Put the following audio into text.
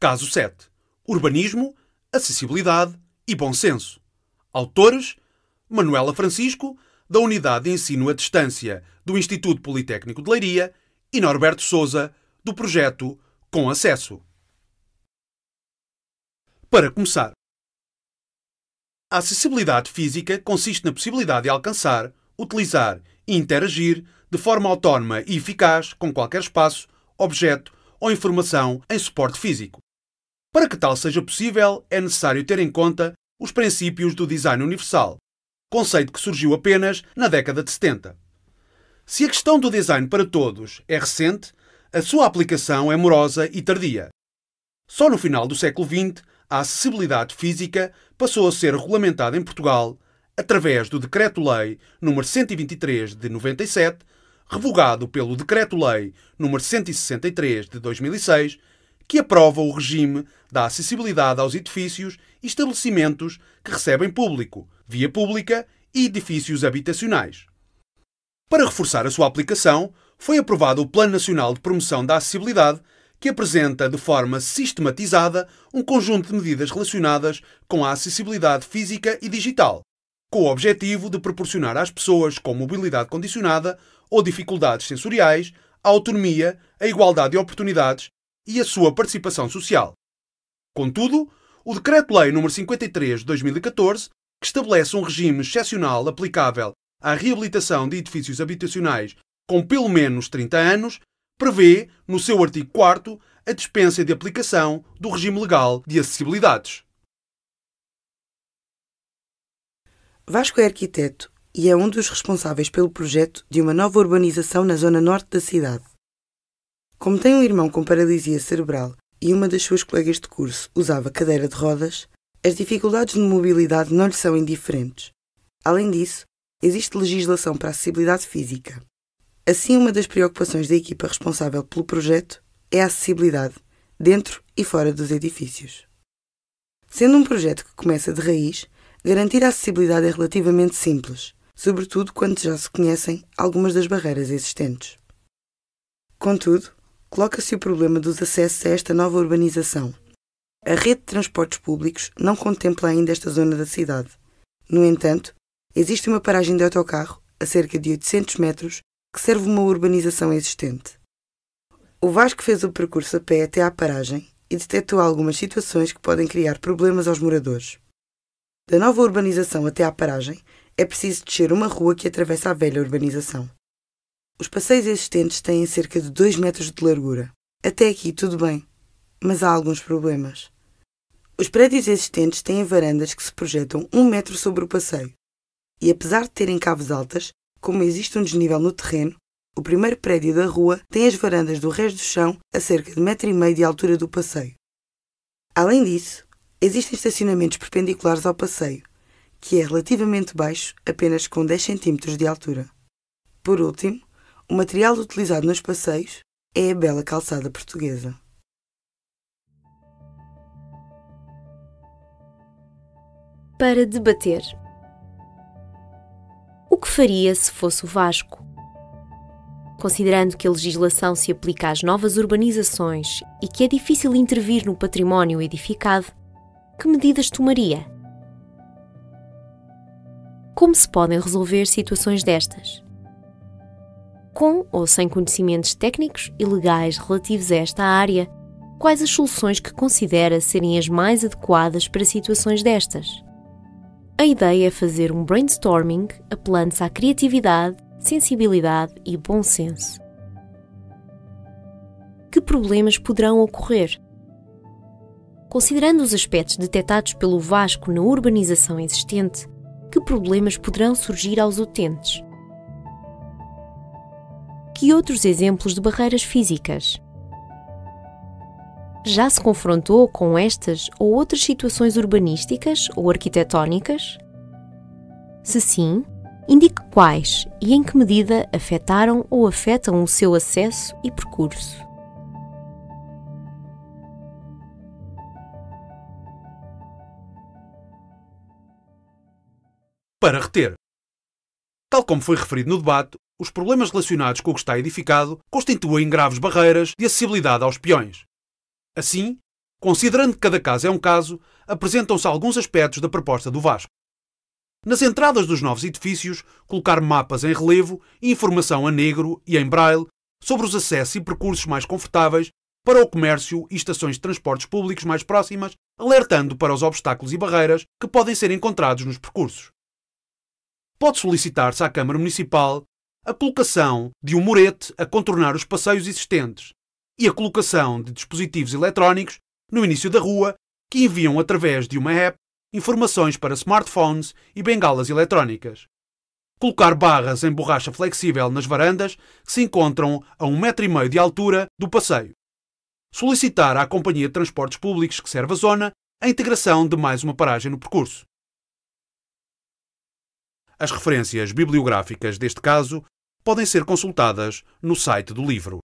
Caso 7. Urbanismo, acessibilidade e bom senso. Autores: Manuela Francisco, da Unidade de Ensino à Distância do Instituto Politécnico de Leiria, e Norberto Souza, do projeto Com Acesso. Para começar, a acessibilidade física consiste na possibilidade de alcançar, utilizar e interagir de forma autónoma e eficaz com qualquer espaço, objeto ou informação em suporte físico. Para que tal seja possível, é necessário ter em conta os princípios do design universal, conceito que surgiu apenas na década de 70. Se a questão do design para todos é recente, a sua aplicação é morosa e tardia. Só no final do século XX, a acessibilidade física passou a ser regulamentada em Portugal através do Decreto-Lei nº 123 de 97, revogado pelo Decreto-Lei nº 163 de 2006 que aprova o regime da acessibilidade aos edifícios e estabelecimentos que recebem público, via pública e edifícios habitacionais. Para reforçar a sua aplicação, foi aprovado o Plano Nacional de Promoção da Acessibilidade, que apresenta de forma sistematizada um conjunto de medidas relacionadas com a acessibilidade física e digital, com o objetivo de proporcionar às pessoas com mobilidade condicionada ou dificuldades sensoriais a autonomia, a igualdade de oportunidades e a sua participação social. Contudo, o Decreto-Lei nº 53 de 2014, que estabelece um regime excepcional aplicável à reabilitação de edifícios habitacionais com pelo menos 30 anos, prevê, no seu artigo 4 a dispensa de aplicação do regime legal de acessibilidades. Vasco é arquiteto e é um dos responsáveis pelo projeto de uma nova urbanização na zona norte da cidade. Como tem um irmão com paralisia cerebral e uma das suas colegas de curso usava cadeira de rodas, as dificuldades de mobilidade não lhe são indiferentes. Além disso, existe legislação para acessibilidade física. Assim, uma das preocupações da equipa responsável pelo projeto é a acessibilidade, dentro e fora dos edifícios. Sendo um projeto que começa de raiz, garantir a acessibilidade é relativamente simples, sobretudo quando já se conhecem algumas das barreiras existentes. Contudo, coloca-se o problema dos acessos a esta nova urbanização. A rede de transportes públicos não contempla ainda esta zona da cidade. No entanto, existe uma paragem de autocarro, a cerca de 800 metros, que serve uma urbanização existente. O Vasco fez o percurso a pé até à paragem e detectou algumas situações que podem criar problemas aos moradores. Da nova urbanização até à paragem, é preciso descer uma rua que atravessa a velha urbanização. Os passeios existentes têm cerca de 2 metros de largura. Até aqui tudo bem, mas há alguns problemas. Os prédios existentes têm varandas que se projetam um metro sobre o passeio. E apesar de terem caves altas, como existe um desnível no terreno, o primeiro prédio da rua tem as varandas do resto do chão a cerca de metro e meio de altura do passeio. Além disso, existem estacionamentos perpendiculares ao passeio, que é relativamente baixo, apenas com 10 cm de altura. Por último, o material utilizado nos passeios é a bela calçada portuguesa. Para debater. O que faria se fosse o Vasco? Considerando que a legislação se aplica às novas urbanizações e que é difícil intervir no património edificado, que medidas tomaria? Como se podem resolver situações destas? com ou sem conhecimentos técnicos e legais relativos a esta área, quais as soluções que considera serem as mais adequadas para situações destas. A ideia é fazer um brainstorming apelando-se à criatividade, sensibilidade e bom senso. Que problemas poderão ocorrer? Considerando os aspectos detectados pelo Vasco na urbanização existente, que problemas poderão surgir aos utentes? que outros exemplos de barreiras físicas. Já se confrontou com estas ou outras situações urbanísticas ou arquitetónicas? Se sim, indique quais e em que medida afetaram ou afetam o seu acesso e percurso. Para reter. Tal como foi referido no debate, os problemas relacionados com o que está edificado constituem graves barreiras de acessibilidade aos peões. Assim, considerando que cada caso é um caso, apresentam-se alguns aspectos da proposta do Vasco. Nas entradas dos novos edifícios, colocar mapas em relevo e informação a negro e em braille sobre os acessos e percursos mais confortáveis para o comércio e estações de transportes públicos mais próximas, alertando para os obstáculos e barreiras que podem ser encontrados nos percursos. Pode solicitar-se à Câmara Municipal a colocação de um murete a contornar os passeios existentes e a colocação de dispositivos eletrónicos no início da rua que enviam através de uma app informações para smartphones e bengalas eletrónicas. Colocar barras em borracha flexível nas varandas que se encontram a um metro e meio de altura do passeio. Solicitar à Companhia de Transportes Públicos que serve a zona a integração de mais uma paragem no percurso. As referências bibliográficas deste caso podem ser consultadas no site do livro.